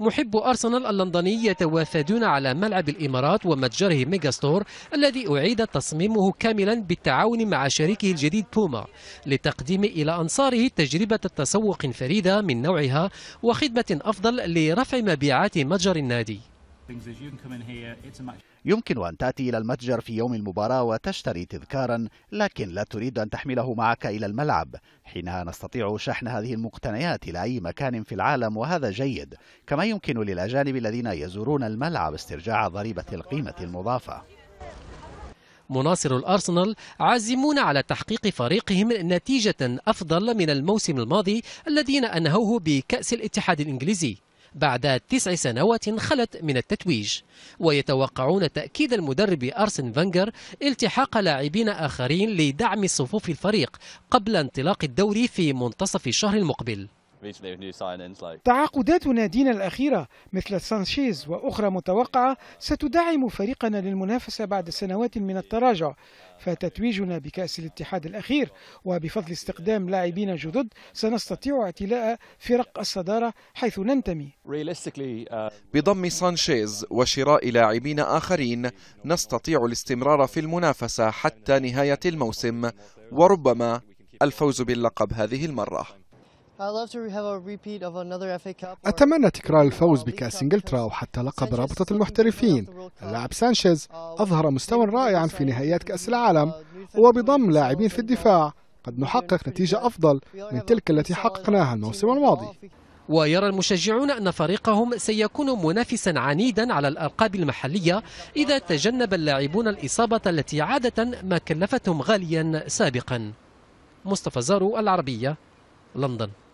محب أرسنال اللندني يتوافدون على ملعب الإمارات ومتجره ستور الذي أعيد تصميمه كاملا بالتعاون مع شريكه الجديد بوما لتقديم إلى أنصاره تجربة تسوق فريدة من نوعها وخدمة أفضل لرفع مبيعات متجر النادي يمكن أن تأتي إلى المتجر في يوم المباراة وتشتري تذكارا لكن لا تريد أن تحمله معك إلى الملعب حينها نستطيع شحن هذه المقتنيات إلى أي مكان في العالم وهذا جيد كما يمكن للأجانب الذين يزورون الملعب استرجاع ضريبة القيمة المضافة مناصر الأرسنال عازمون على تحقيق فريقهم نتيجة أفضل من الموسم الماضي الذين أنهوه بكأس الاتحاد الإنجليزي بعد تسع سنوات خلت من التتويج ويتوقعون تأكيد المدرب أرسن فانجر التحاق لاعبين آخرين لدعم صفوف الفريق قبل انطلاق الدوري في منتصف الشهر المقبل تعاقدات نادينا الأخيرة مثل سانشيز وأخرى متوقعة ستدعم فريقنا للمنافسة بعد سنوات من التراجع فتتويجنا بكأس الاتحاد الأخير وبفضل استقدام لاعبين جدد سنستطيع اعتلاء فرق الصدارة حيث ننتمي uh, بضم سانشيز وشراء لاعبين آخرين نستطيع الاستمرار في المنافسة حتى نهاية الموسم وربما الفوز باللقب هذه المرة أتمنى تكرار الفوز بكأس إنجلترا أو حتى لقب رابطة المحترفين اللاعب سانشيز uh, أظهر مستوى رائعا في نهائيات كأس العالم وبضم لاعبين في الدفاع قد نحقق نتيجة أفضل من تلك التي حققناها الموسم الماضي ويرى المشجعون أن فريقهم سيكون منافسا عنيدا على الألقاب المحلية إذا تجنب اللاعبون الإصابة التي عادة ما كلفتهم غاليا سابقا مصطفى زارو العربية لندن